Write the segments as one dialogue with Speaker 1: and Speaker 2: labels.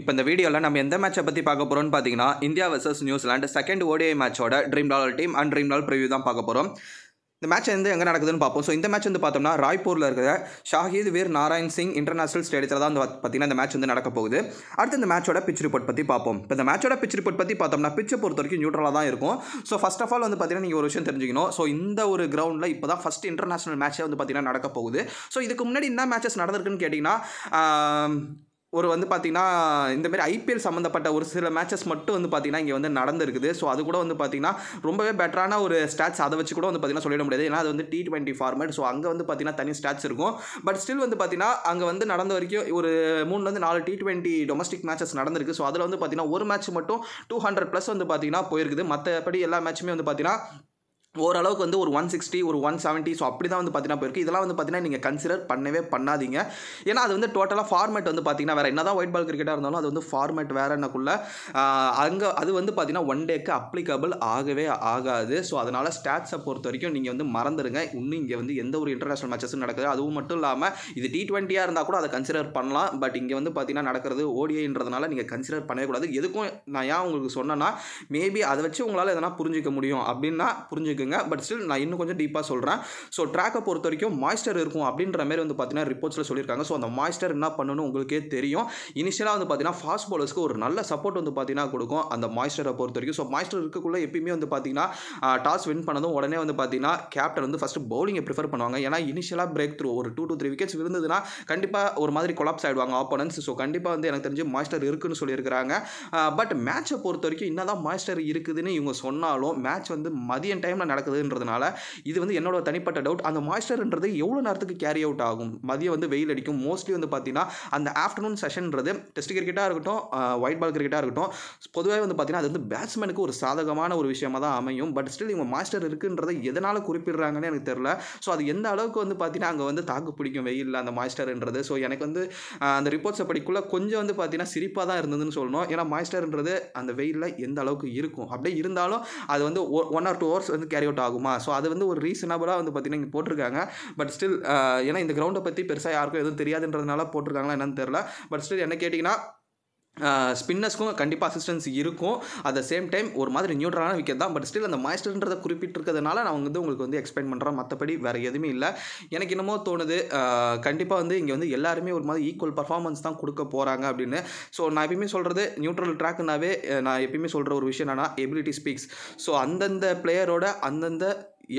Speaker 1: இப்போ இந்த வீடியோவில் நம்ம எந்த மேட்சை பற்றி பார்க்க போகிறோம்னு பார்த்தீங்கன்னா India versus New Zealand second ODI மேட்சோட ட்ரீம் டாலர் டீம் அண்ட் ட்ரீம் டால் ப்ரிவியூ தான் பார்க்க போகிறோம் இந்த மேட்ச் வந்து எங்கே நடக்குதுன்னு பார்ப்போம் ஸோ இந்த மேட்ச் வந்து பார்த்தோம்னா ராய்ப்பூரில் இருக்கிற ஷாஹித் வீர் நாராயண் சிங் இன்டர்நேஷனல் ஸ்டேடியத்தில் தான் வந்து பார்த்தீங்கன்னா இந்த மேட்ச் வந்து நடக்க போகுது அடுத்து இந்த மேட்சோட பிச் ரிப்போர்ட் பற்றி பார்ப்போம் இப்போ இந்த மேட்சோட பிச் ரிப்போர்ட் பற்றி பார்த்தோம்னா பிச்சை பொறுத்த வரைக்கும் நியூட்ரலாக தான் இருக்கும் ஸோ ஃபஸ்ட் ஆஃப் ஆல் வந்து பார்த்தீங்கன்னா நீங்கள் ஒரு விஷயம் தெரிஞ்சுக்கணும் ஸோ இந்த ஒரு கிரவுண்டில் இப்போ தான் ஃபஸ்ட் இன்டர்நேஷனல் மேட்ச்சே வந்து பார்த்தீங்கன்னா நடக்க போகுது ஸோ இதுக்கு முன்னாடி என்ன மேட்சஸ் நடந்திருக்குன்னு கேட்டிங்கன்னா ஒரு வந்து பார்த்திங்கன்னா இந்தமாரி ஐபிஎல் சம்மந்தப்பட்ட ஒரு சில மேட்சஸ் மட்டும் வந்து பார்த்திங்கன்னா இங்கே வந்து நடந்திருக்குது ஸோ அது கூட வந்து பார்த்திங்கன்னா ரொம்பவே பெட்டரான ஒரு ஸ்டாட்ச் அதை வச்சு கூட வந்து பார்த்திங்கன்னா சொல்லிட முடியாது ஏன்னா அது வந்து டி டுவெண்ட்டி ஃபார்மேட் ஸோ அங்கே வந்து பார்த்திங்கன்னா தனி ஸ்டாட்ச் இருக்கும் பட் ஸ்டில் வந்து பார்த்திங்கன்னா அங்கே வந்து நடந்த வரைக்கும் ஒரு மூணுலேருந்து நாலு டி டுவெண்ட்டி டொமஸ்டிக் மேட்சஸ் நடந்திருக்கு ஸோ அதில் வந்து பார்த்திங்கன்னா ஒரு மேட்ச் மட்டும் டூ ஹண்ட்ரட் ப்ளஸ் வந்து பார்த்திங்கன்னா போயிருக்குது மற்றபடி எல்லா மேட்சுமே வந்து பார்த்திங்கன்னா ஓரளவுக்கு வந்து ஒரு ஒன் சிக்ஸ்டி ஒரு ஒன் செவன்ட்டி ஸோ அப்படி தான் வந்து பார்த்தீங்கன்னா போயிருக்கு இதெல்லாம் வந்து பார்த்தீங்கன்னா நீங்கள் கன்சிடர் பண்ணவே பண்ணாதீங்க ஏன்னா அது வந்து டோட்டலாக ஃபார்மேட் வந்து பார்த்தீங்கன்னா வேறு என்ன தான் ஒயிட் பால் கிரிக்கெட்டாக இருந்தாலும் அது வந்து ஃபார்மேட் வேறு என்னக்குள்ள அங்கே அது வந்து பார்த்தீங்கன்னா ஒன் டேக்கு அப்ளிகபிள் ஆகவே ஆகாது ஸோ அதனால் ஸ்டாட்ஸை பொறுத்த வரைக்கும் நீங்கள் வந்து மறந்துடுங்க இன்னும் இங்கே வந்து எந்த ஒரு இன்டர்நேஷனல் மேட்சஸும் நடக்குது அதுவும் மட்டும் இல்லாமல் இது டி ட்வெண்ட்டியாக இருந்தால் கூட அதை கன்சிடர் பண்ணலாம் பட் இங்கே வந்து பார்த்தீங்கன்னா நடக்கிறது ஓடிஏன்றதுனால நீங்கள் கன்சிடர் பண்ணவே கூடாது எதுக்கும் நான் ஏன் உங்களுக்கு சொன்னேன்னா மேபி அதை வச்சு உங்களால் எதனா புரிஞ்சிக்க முடியும் அப்படின்னா புரிஞ்சுக்க தெரிஞ்சுக்கோங்க பட் ஸ்டில் நான் இன்னும் கொஞ்சம் டீப்பாக சொல்கிறேன் ஸோ ட்ராக்கை பொறுத்த வரைக்கும் மாய்ஸ்டர் இருக்கும் அப்படின்ற மாதிரி வந்து பார்த்தீங்கன்னா ரிப்போர்ட்ஸில் சொல்லியிருக்காங்க ஸோ அந்த மாய்ஸ்டர் என்ன பண்ணணும்னு உங்களுக்கே தெரியும் இனிஷியலாக வந்து பார்த்தீங்கன்னா ஃபாஸ்ட் பாலர்ஸ்க்கு ஒரு நல்ல சப்போர்ட் வந்து பார்த்தீங்கன்னா கொடுக்கும் அந்த மாய்ஸ்டரை பொறுத்த வரைக்கும் ஸோ மாய்ஸ்டர் இருக்கக்குள்ளே எப்பயுமே வந்து பார்த்தீங்கன்னா டாஸ் வின் பண்ணதும் உடனே வந்து பார்த்தீங்கன்னா கேப்டன் வந்து ஃபஸ்ட்டு பவுலிங்கை ப்ரிஃபர் பண்ணுவாங்க ஏன்னா இனிஷியலாக பிரேக் த்ரூ ஒரு டூ டூ த்ரீ விக்கெட்ஸ் இருந்ததுன்னா கண்டிப்பாக ஒரு மாதிரி கொலாப்ஸ் ஆகிடுவாங்க ஆப்போனன்ஸ் ஸோ கண்டிப்பாக வந்து எனக்கு தெரிஞ்சு மாஸ்டர் இருக்குன்னு சொல்லியிருக்கிறாங்க பட் மேட்சை பொறுத்த வரைக்கும் என்ன தான் மாய்ஸ்டர் இருக்குதுன்னு இவங்க சொன்னாலும் மேட்ச் வந்து மதியம் டைமில் நடக்குதுன்றதுனால இது வந்து என்னோட தனிப்பட்ட டவுட் அந்த மாய்ஸ்டர்ன்றது எவ்வளோ நேரத்துக்கு கேரி அவுட் ஆகும் மதியம் வந்து வெயில் அடிக்கும் மோஸ்ட்லி வந்து பார்த்தீங்கன்னா அந்த ஆஃப்டர்நூன் செஷன்ன்றது டெஸ்ட் கிரிக்கெட்டாக இருக்கட்டும் ஒயிட் பால் கிரிக்கெட்டாக இருக்கட்டும் பொதுவாக வந்து பார்த்தீங்கன்னா அது வந்து பேட்ஸ்மேனுக்கு ஒரு சாதகமான ஒரு விஷயமாக தான் அமையும் பட் ஸ்டில் இவங்க மாஸ்டர் இருக்குன்றதை எதனால் குறிப்பிடுறாங்கன்னு எனக்கு தெரில ஸோ அது எந்த அளவுக்கு வந்து பார்த்தீங்கன்னா அங்கே வந்து தாக்கு பிடிக்கும் வெயிலில் அந்த மாய்ஸ்டர்ன்றது ஸோ எனக்கு வந்து அந்த ரிப்போர்ட்ஸை படிக்குள்ளே கொஞ்சம் வந்து பார்த்தீங்கன்னா சிரிப்பாக தான் இருந்ததுன்னு சொல்லணும் ஏன்னா மாய்ஸ்டர்ன்றது அந்த வெயிலில் எந்த அளவுக்கு இருக்கும் அப்படியே இருந்தாலும் அது வந்து ஒன் ஆர் டூ ஹவர்ஸ் வந்து கேரி அவுட் ஆகுமா ஸோ அது வந்து ஒரு ரீசனபிளாக வந்து பார்த்தீங்கன்னா இங்கே போட்டிருக்காங்க பட் ஸ்டில் ஏன்னா இந்த கிரவுண்டை பற்றி பெருசாக யாருக்கும் எதுவும் தெரியாதுன்றதுனால போட்டிருக்காங்களா என்னன்னு தெரில பட் ஸ்டில் என்ன கேட்டிங்கன்னா ஸ்பின்னர்ஸ்க்கும் கண்டிப்பாக அசிஸ்டன்ஸ் இருக்கும் அட் த சேம் டைம் ஒரு மாதிரி நியூட்ரலான விக்கெட் தான் பட் ஸ்டில் அந்த மாய்ஸ்டர்ன்றதை குறிப்பிட்டிருக்கிறதுனால நான் வந்து உங்களுக்கு வந்து எக்ஸ்பிளைன் பண்ணுறேன் மற்றபடி வேறு எதுவுமே இல்லை எனக்கு என்னமோ தோணுது கண்டிப்பாக வந்து இங்கே வந்து எல்லாருமே ஒரு மாதிரி ஈக்குவல் பர்ஃபார்மன்ஸ் தான் கொடுக்க போகிறாங்க அப்படின்னு ஸோ நான் எப்பயுமே சொல்கிறது நியூட்ரல் ட்ராக்குனாவே நான் எப்பயுமே சொல்கிற ஒரு விஷயம் என்னென்னா எபிலிட்டி ஸ்பீக்ஸ் ஸோ அந்தந்த பிளேயரோட அந்தந்த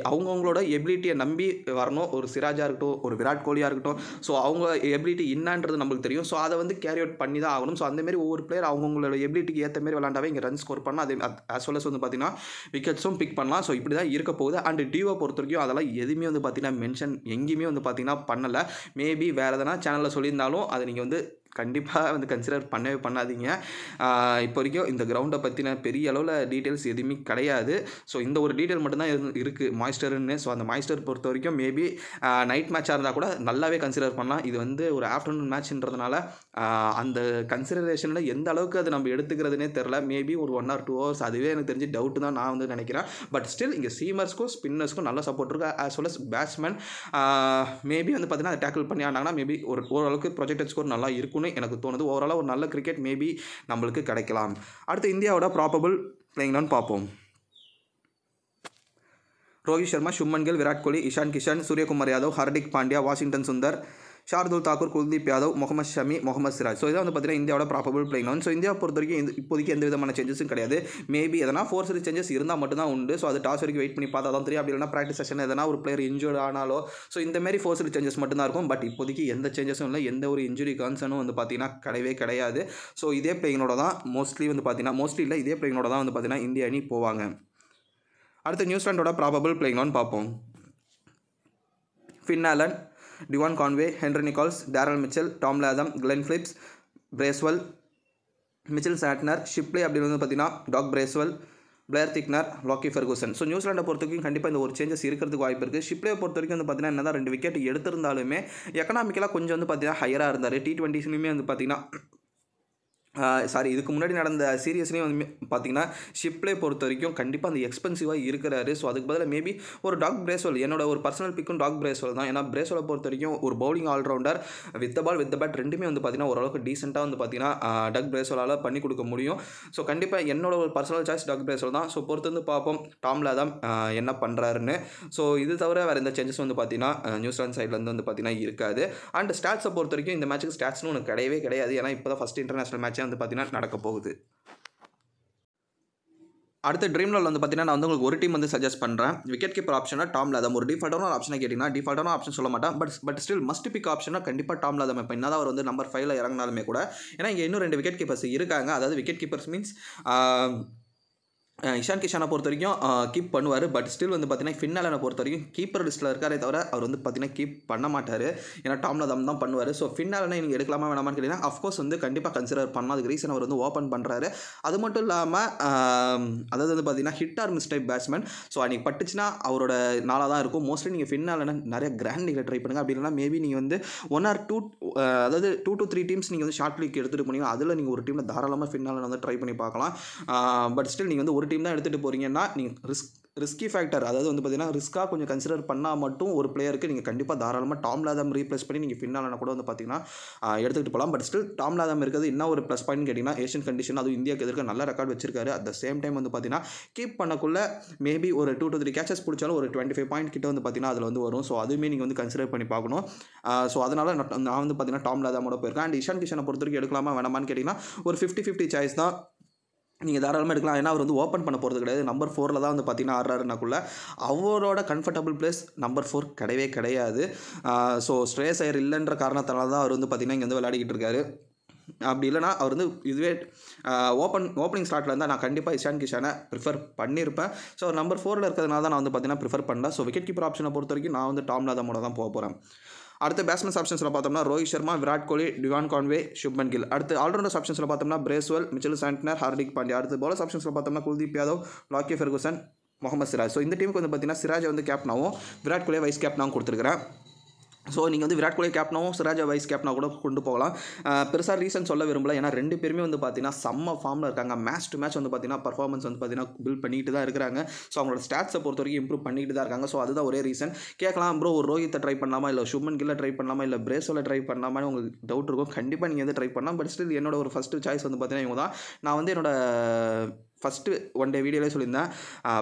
Speaker 1: அவங்கவுங்களோட எபிலிட்டியை நம்பி வரணும் ஒரு சிராஜாக இருக்கட்டும் ஒரு விராட் கோலியாக இருக்கட்டும் ஸோ அவங்க எபிலிட்டி என்னன்றது நம்மளுக்கு தெரியும் ஸோ அதை வந்து கேரி அவுட் பண்ணி தான் ஆகணும் ஸோ அந்தமாரி ஒவ்வொரு பிளேயர் அவங்கவுங்களோட எபிலிட்டிக்கு ஏற்ற மாதிரி விளாண்டாவே இங்கே ரன் ஸ்கோர் பண்ண அதே ஆஸ் வெல் அஸ் வந்து பார்த்தீங்கன்னா விக்கெட்ஸும் பிக் பண்ணலாம் ஸோ இப்படி தான் இருக்க போகுது அண்ட் டியூவை பொறுத்த வரைக்கும் அதெல்லாம் எதுவுமே வந்து பார்த்தீங்கன்னா மென்ஷன் எங்கேயுமே வந்து பார்த்தீங்கன்னா பண்ணலை மேபி வேறு எதனா சேனலில் சொல்லியிருந்தாலும் அதை நீங்கள் வந்து கண்டிப்பாக வந்து கன்சிடர் பண்ணவே பண்ணாதீங்க இப்போ வரைக்கும் இந்த கிரவுண்டை பற்றின பெரிய அளவில் டீட்டெயில்ஸ் எதுவுமே கிடையாது ஸோ இந்த ஒரு டீட்டெயில் மட்டும்தான் இருக்குது மாய்ஸ்டர்னு ஸோ அந்த மாய்ஸ்டர் பொறுத்த வரைக்கும் மேபி நைட் மேட்சாக இருந்தால் கூட நல்லாவே கன்சிடர் பண்ணலாம் இது வந்து ஒரு ஆஃப்டர்நூன் மேட்ச்ன்றதுனால அந்த கன்சிடரேஷனில் எந்த அளவுக்கு அது நம்ம எடுத்துக்கிறதுனே தெரில மேபி ஒரு ஒன் ஆர் டூ ஹவர்ஸ் அதுவே எனக்கு தெரிஞ்சு டவுட்டு தான் நான் வந்து நினைக்கிறேன் பட் ஸ்டில் இங்கே சீமர்ஸ்க்கும் ஸ்பின்னர்ஸ்க்கும் நல்ல சப்போர்ட் இருக்குது as well as batsman maybe வந்து பார்த்தீங்கன்னா அதை டேக்கிள் பண்ணி ஆனாங்கன்னா மேபி ஒரு ஓரளவுக்கு ப்ரொஜெக்டட் ஸ்கோர் நல்லா இருக்கும்னு மட்டுமே எனக்கு தோணுது ஓவராலாக ஒரு நல்ல கிரிக்கெட் மேபி நம்மளுக்கு கிடைக்கலாம் அடுத்து இந்தியாவோட ப்ராபபிள் பிளேயிங்லான்னு பார்ப்போம் ரோஹித் சர்மா சுமன் கில் விராட் கோலி இஷான் கிஷன் சூரியகுமார் யாதவ் ஹர்திக் பாண்டியா வாஷிங்டன் சுந்தர் ஷார்துல் தாக்கூர் குல்தீப் யாதவ் முகமது ஷமி முகமது சிராஜ் ஸோ இதான் வந்து பார்த்தீங்கன்னா இந்தியாவோட ப்ராபபிள் பிளேயிங் ஸோ இந்தியா பொறுத்த வரைக்கும் இப்போதைக்கு எந்த விதமான சேஞ்சஸும் கிடையாது மேபி எதனா ஃபோர் சரி சேஞ்சஸ் இருந்தால் மட்டும்தான் உண்டு ஸோ அது டாஸ் வரைக்கும் வெயிட் பண்ணி பார்த்தா தான் தெரியும் அப்படி இல்லைனா ப்ராக்டிஸ் செஷன் எதனா ஒரு பிளேயர் இன்ஜூர்ட் ஆனாலோ ஸோ இந்த மாதிரி ஃபோர் சரி சேஞ்சஸ் மட்டும்தான் இருக்கும் பட் இப்போதைக்கு எந்த சேஞ்சஸும் இல்லை எந்த ஒரு இன்ஜுரி கன்சர்னும் வந்து பார்த்தீங்கன்னா கிடையவே கிடையாது ஸோ இதே பிளேயினோட தான் மோஸ்ட்லி வந்து பார்த்தீங்கன்னா மோஸ்ட்லி இல்லை இதே பிளேயினோட தான் வந்து பார்த்தீங்கன்னா இந்திய அணி போவாங்க அடுத்து நியூசிலாண்டோட ப்ராபபிள் பிளேயிங் பார்ப்போம் Finn Allen Devon Conway Henry Nicholls Daryl Mitchell Tom Latham Glenn Phillips Bracewell Mitchell Santner Shipley அப்படின்னு வந்து பார்த்தீங்கன்னா Doug Bracewell Blair Tickner Lockie Ferguson so நியூசிலாண்டை பொறுத்த வரைக்கும் கண்டிப்பாக இந்த ஒரு சேஞ்சஸ் இருக்கிறதுக்கு வாய்ப்பு இருக்குது ஷிப்ளே பொறுத்த வரைக்கும் வந்து பார்த்தீங்கன்னா என்ன ரெண்டு விக்கெட் எடுத்திருந்தாலுமே எக்கனாமிக்கலாக கொஞ்சம் வந்து பார்த்தீங்கன்னா ஹையராக இருந்தார் டி ட்வெண்ட்டிஸ்லையுமே வந்து பார்த்தீங்கன்னா சாரி இதுக்கு முன்னாடி நடந்த சீரியஸ்லேயும் வந்து பார்த்தீங்கன்னா ஷிப்லே பொறுத்த வரைக்கும் கண்டிப்பாக அந்த எக்ஸ்பென்சிவாக இருக்கிறாரு ஸோ அதுக்கு பதிலாக மேபி ஒரு டாக் பிரேஸ்வல் என்னோட ஒரு பர்சனல் பிக்கும் டாக் பிரேஸ்வல் தான் ஏன்னா பிரேஸ்வலை பொறுத்த வரைக்கும் ஒரு bowling allrounder with the ball with bat ரெண்டுமே வந்து பார்த்தீங்கன்னா ஓரளவுக்கு டீசெண்டாக வந்து பார்த்தீங்கன்னா டக் பிரேசோலால் பண்ணி கொடுக்க முடியும் ஸோ கண்டிப்பாக என்னோட ஒரு பர்சனல் சாய்ஸ் டாக் பிரேஸ்வல் தான் ஸோ பொறுத்து வந்து பார்ப்போம் டாம்லா தான் என்ன பண்ணுறாருன்னு ஸோ இது தவிர வேறு எந்த சேஞ்சஸ் வந்து பார்த்தீங்கன்னா நியூசிலாந்து சைட்லேருந்து வந்து பார்த்தீங்கன்னா இருக்காது அண்ட் ஸ்டாட்ஸை பொறுத்த வரைக்கும் இந்த மேட்ச்சுக்கு ஸ்டாட்ஸ்னு ஒன்று கிடையவே கிடையாது ஏன்னா இப்போ தான் ஃபஸ்ட் இன்டர்நேஷனல் மேட்ச் வந்து பார்த்தீங்கன்னா நடக்க போகுது அடுத்த ட்ரீம்ல வந்து பார்த்தீங்கன்னா நான் வந்து உங்களுக்கு ஒரு டீம் வந்து சஜஸ்ட் பண்ணுறேன் விக்கெட் கீப்பர் ஆப்ஷனாக டாம் லாதம் ஒரு டிஃபால்ட்டான ஆப்ஷனை கேட்டிங்கன்னா டிஃபால்ட்டான ஆப்ஷன் சொல்ல மாட்டேன் but but still must pick ஆப்ஷனாக கண்டிப்பாக டாம் லாதம் இப்போ என்ன அவர் வந்து நம்பர் ஃபைவ்ல இறங்கினாலுமே கூட ஏன்னா இங்கே இன்னும் ரெண்டு விக்கெட் கீப்பர்ஸ் இருக்காங்க அதாவது விக்கெட் கீப்பர்ஸ் மீன்ஸ் இஷான் கிஷானை பொறுத்த வரைக்கும் கீப் பண்ணுவார் பட் ஸ்டில் வந்து பார்த்தீங்கன்னா ஃபின்னலனை பொறுத்த வரைக்கும் கீப்பர் லிஸ்ட்டில் இருக்காரே தவிர அவர் வந்து பார்த்தீங்கன்னா கீப் பண்ண மாட்டார் ஏன்னா டாம்ல தம் தான் பண்ணுவார் ஸோ ஃபின்னலனை எனக்கு எடுக்கலாமா வேணாமான்னு கேட்டிங்கன்னா அஃப்கோர்ஸ் வந்து கண்டிப்பாக கன்சிடர் பண்ணலாம் அதுக்கு ரீசன் அவர் வந்து ஓப்பன் பண்ணுறாரு அது மட்டும் இல்லாமல் அதாவது வந்து பார்த்தீங்கன்னா hit or miss type batsman so அன்றைக்கி பட்டுச்சுன்னா அவரோட நாளாக தான் இருக்கும் மோஸ்ட்லி நீங்கள் ஃபின்னலனை நிறைய கிராண்ட் நீங்கள் ட்ரை பண்ணுங்கள் அப்படி இல்லைனா மேபி நீங்கள் வந்து ஒன் ஆர் டூ அதாவது டூ டு த்ரீ டீம்ஸ் நீங்கள் வந்து ஷார்ட் லீக் எடுத்துகிட்டு போனீங்கன்னா அதில் நீங்கள் ஒரு டீமில் தாராளமாக ஃபின்னலனை வந்து ட்ரை பண்ணி பார்க்கலாம் பட் ஸ்டில் நீங்கள் வந்து ஒரு டீம் தான் எடுத்துகிட்டு போகிறீங்கன்னா நீங்கள் ரிஸ்க் ரிஸ்கி ஃபேக்டர் அதாவது வந்து பார்த்தீங்கன்னா ரிஸ்க்காக கொஞ்சம் கன்சிடர் பண்ணால் மட்டும் ஒரு பிளேயருக்கு நீங்கள் கண்டிப்பாக தாராளமாக டாம் லாதம் ரீப்ளேஸ் பண்ணி நீங்கள் ஃபின்னாலனா கூட வந்து பார்த்தீங்கன்னா எடுத்துகிட்டு போகலாம் பட் ஸ்டில் டாம் லாதம் இருக்கிறது என்ன ஒரு ப்ளஸ் பாயிண்ட் கேட்டிங்கன்னா ஏஷியன் கண்டிஷன் அதுவும் இந்தியாவுக்கு எதிர்க்க நல்ல ரெக்கார்ட் வச்சிருக்காரு அட் த சேம் டைம் வந்து பார்த்தீங்கன்னா கீப் பண்ணக்குள்ள மேபி ஒரு டூ டு த்ரீ கேச்சஸ் பிடிச்சாலும் ஒரு டுவெண்ட்டி ஃபைவ் பாயிண்ட் கிட்ட வந்து பார்த்தீங்கன்னா அதில் வந்து வரும் ஸோ அதுவுமே நீங்கள் வந்து கன்சிடர் பண்ணி பார்க்கணும் ஸோ அதனால் நான் வந்து பார்த்தீங்கன்னா டாம் லாதாமோட போயிருக்கேன் அண்ட் இஷான் கிஷனை பொறுத்த வரைக்கும் எடுக்கலாமா வேணாமான்னு கேட்டிங்கன்னா ஒரு ஃபிஃப்டி ஃபிஃப்டி சாய்ஸ் தான் நீங்கள் தாராளமாக எடுக்கலாம் ஏன்னா அவர் வந்து ஓப்பன் பண்ண போகிறது கிடையாது நம்பர் ஃபோரில் தான் வந்து பார்த்தீங்கன்னா ஆடுறாருனாக்குள்ள அவரோட கம்ஃபர்டபுள் பிளேஸ் நம்பர் ஃபோர் கிடையவே கிடையாது ஸோ ஸ்ட்ரேஸ் ஐயர் இல்லைன்ற காரணத்தினால தான் அவர் வந்து பார்த்திங்கன்னா இங்கே வந்து விளையாடிக்கிட்டு இருக்காரு அப்படி இல்லைனா அவர் வந்து இதுவே ஓப்பன் ஓப்பனிங் ஸ்லாட்டில் இருந்தால் நான் கண்டிப்பாக இஷான் கிஷானை ப்ரிஃபர் பண்ணியிருப்பேன் ஸோ நம்பர் ஃபோரில் இருக்கிறதுனால தான் நான் வந்து பார்த்தீங்கன்னா ப்ரிஃபர் பண்ணல ஸோ விக்கெட் கீப்பர் ஆப்ஷனை பொறுத்த வரைக்கும் நான் வந்து டாம் லாதமோட தான் போக போகிறேன் அடுத்து பேட்ஸ்மேன்ஸ் ஆப்ஷன்ஸில் பார்த்தோம்னா ரோஹித் சர்மா விராட் கோலி டிவான் கான்வே சுப்மன் கில் அடுத்து ஆல்ரவுண்டர்ஸ் ஆப்ஷன்ஸில் பார்த்தோம்னா Bracewell Mitchell Santner Hardik Pandya அடுத்து பவுலர்ஸ் ஆப்ஷன்ஸில் பார்த்தோம்னா Kuldeep Yadav Lockie Ferguson Mohammed Siraj so இந்த டீமுக்கு வந்து பார்த்தீங்கன்னா சிராஜை வந்து கேப்டனாகவும் விராட் கோலியை வைஸ் கேப்டனாகவும் கொடுத்துருக்குறேன் ஸோ நீங்கள் வந்து விராட் கோலி கேப்டனாகவும் சிராஜா வைஸ் கேப்டனாக கூட கொண்டு போகலாம் பெருசாக ரீசன் சொல்ல விரும்பல ஏன்னா ரெண்டு பேருமே வந்து பார்த்தீங்கன்னா செம்ம ஃபார்மில் இருக்காங்க மேட்ச் டு மேட்ச் வந்து பார்த்தீங்கன்னா பர்ஃபார்மன்ஸ் வந்து பார்த்தீங்கன்னா பில்ட் பண்ணிகிட்டு தான் இருக்கிறாங்க ஸோ அவங்களோட ஸ்டாட்ஸை பொறுத்த வரைக்கும் இம்ப்ரூவ் பண்ணிட்டு தான் இருக்காங்க ஸோ அதுதான் ஒரே ரீசன் கேட்கலாம் ப்ரோ ஒரு ரோஹித்தை ட்ரை பண்ணலாமா இல்லை ஷுமன் கில்ல ட்ரை பண்ணலாமா இல்லை பிரேசோவில் ட்ரை பண்ணலாமா உங்களுக்கு டவுட் இருக்கும் கண்டிப்பாக நீங்கள் வந்து ட்ரை பண்ணலாம் பட் ஸ்டில் என்னோட ஒரு ஃபஸ்ட்டு சாய்ஸ் வந்து பார்த்தீங்கன்னா இவங்க தான் நான் வந்து என்னோட ஃபஸ்ட்டு ஒன் டே வீடியோலே சொல்லியிருந்தேன்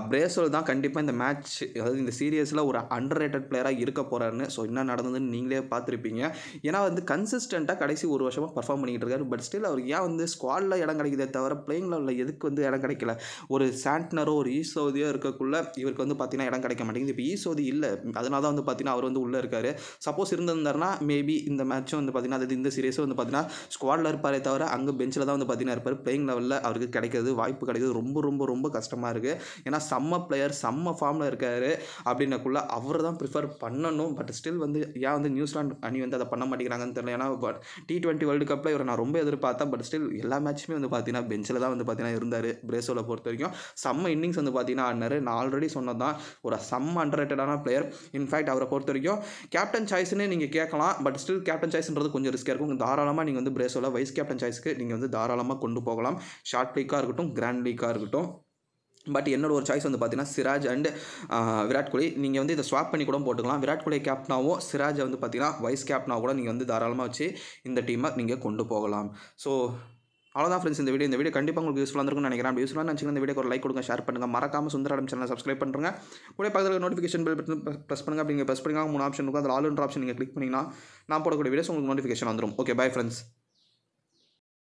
Speaker 1: பிரேசோல் தான் கண்டிப்பாக இந்த மேட்ச் அதாவது இந்த சீரியஸில் ஒரு அண்டர் ரேட்டட் பிளேயராக இருக்க போகிறாருன்னு ஸோ என்ன நடந்ததுன்னு நீங்களே பார்த்துருப்பீங்க ஏன்னா வந்து கன்சிஸ்டண்ட்டாக கடைசி ஒரு வருஷமாக பர்ஃபார்ம் பண்ணிகிட்டு இருக்காரு பட் ஸ்டில் அவர் ஏன் வந்து ஸ்குவாடில் இடம் கிடைக்குதே தவிர பிளேயிங் லெவலில் எதுக்கு வந்து இடம் கிடைக்கல ஒரு சாண்ட்னரோ ஒரு ஈசோதியோ இருக்கக்குள்ள இவருக்கு வந்து பார்த்தீங்கன்னா இடம் கிடைக்க மாட்டேங்குது இப்போ ஈசோதி இல்லை அதனால தான் வந்து பார்த்தீங்கன்னா அவர் வந்து உள்ளே இருக்கார் சப்போஸ் இருந்திருந்தாருன்னா மேபி இந்த மேட்ச்சும் வந்து பார்த்தீங்கன்னா அது இந்த சீரியஸும் வந்து பார்த்தீங்கன்னா ஸ்குவாடில் இருப்பாரே தவிர அங்கே பெஞ்சில் தான் வந்து பார்த்தீங்கன்னா இருப்பார் பிளேயிங் லெவலில் அவருக்கு கிடைக்கிறது வாய்ப்பு கிடைக்கும் இது ரொம்ப ரொம்ப ரொம்ப கஷ்டமாக இருக்குது ஏன்னா செம்ம பிளேயர் செம்ம ஃபார்மில் இருக்கார் அப்படின்னக்குள்ளே அவர் தான் ப்ரிஃபர் பண்ணணும் பட் ஸ்டில் வந்து ஏன் வந்து நியூசிலாந்து அணி வந்து அதை பண்ண மாட்டேங்கிறாங்கன்னு தெரியல ஏன்னா பட் டி டுவெண்ட்டி வேர்ல்டு கப்பில் இவரை நான் ரொம்ப எதிர்பார்த்தேன் பட் ஸ்டில் எல்லா மேட்ச்சுமே வந்து பார்த்தீங்கன்னா பெஞ்சில் தான் வந்து பார்த்தீங்கன்னா இருந்தார் பிரேசோலை பொறுத்த வரைக்கும் செம்ம இன்னிங்ஸ் வந்து பார்த்தீங்கன்னா ஆடினார் நான் ஆல்ரெடி சொன்னது தான் ஒரு செம்ம அண்டர்ரேட்டடான பிளேயர் இன்ஃபேக்ட் அவரை பொறுத்த வரைக்கும் கேப்டன் சாய்ஸ்னு நீங்கள் கேட்கலாம் பட் ஸ்டில் கேப்டன் சாய்ஸ்ன்றது கொஞ்சம் ரிஸ்க்காக இருக்கும் தாராளமாக நீங்கள் வந்து பிரேசோவில் வைஸ் கேப்டன் சாய்ஸ்க்கு நீங்கள் வந்து தாராளமாக கொண்டு போகலாம் ஷார்ட் லீக்காக இருக்கட்டும் கிராண்ட் லீக் வீக்காக இருக்கட்டும் பட் என்னோட ஒரு சாய்ஸ் வந்து பார்த்தீங்கன்னா சிராஜ் அண்ட் விராட் கோலி நீங்கள் வந்து இதை ஸ்வாப் பண்ணி கூட போட்டுக்கலாம் விராட் கோலி கேப்டனாவோ சிராஜை வந்து பார்த்தீங்கன்னா வைஸ் கேப்டனாக கூட நீங்கள் வந்து தாராளமாக வச்சு இந்த டீமை நீங்கள் கொண்டு போகலாம் ஸோ அவ்வளோதான் ஃப்ரெண்ட்ஸ் இந்த வீடியோ இந்த வீடியோ கண்டிப்பாக உங்களுக்கு யூஸ்ஃபுல்லாக இருக்கும்னு நினைக்கிறேன் அப்படி யூஸ்ஃபுல்லாக நினச்சிங்க இந்த வீடியோ ஒரு லைக் கொடுங்க ஷேர் பண்ணுங்கள் மறக்காமல் சுந்தராடம் சேனல் சப்ஸ்கிரைப் பண்ணுங்க கூட பக்கத்தில் நோட்டிஃபிகேஷன் பெல் பட்டன் ப்ரெஸ் பண்ணுங்கள் அப்படிங்க ப்ரெஸ் பண்ணுங்க மூணு ஆப்ஷன் இருக்கும் அதில் ஆல் ஒன்று ஆப்ஷன் நீங்கள் கிளிக் பண்ணிங்கன்னா நான் போடக்கூடிய வீடியோஸ் உங்களுக்கு நோட்டிஃபிகேஷன் வந்துடும் ஓகே பை ஃப்ரெண்ட்ஸ்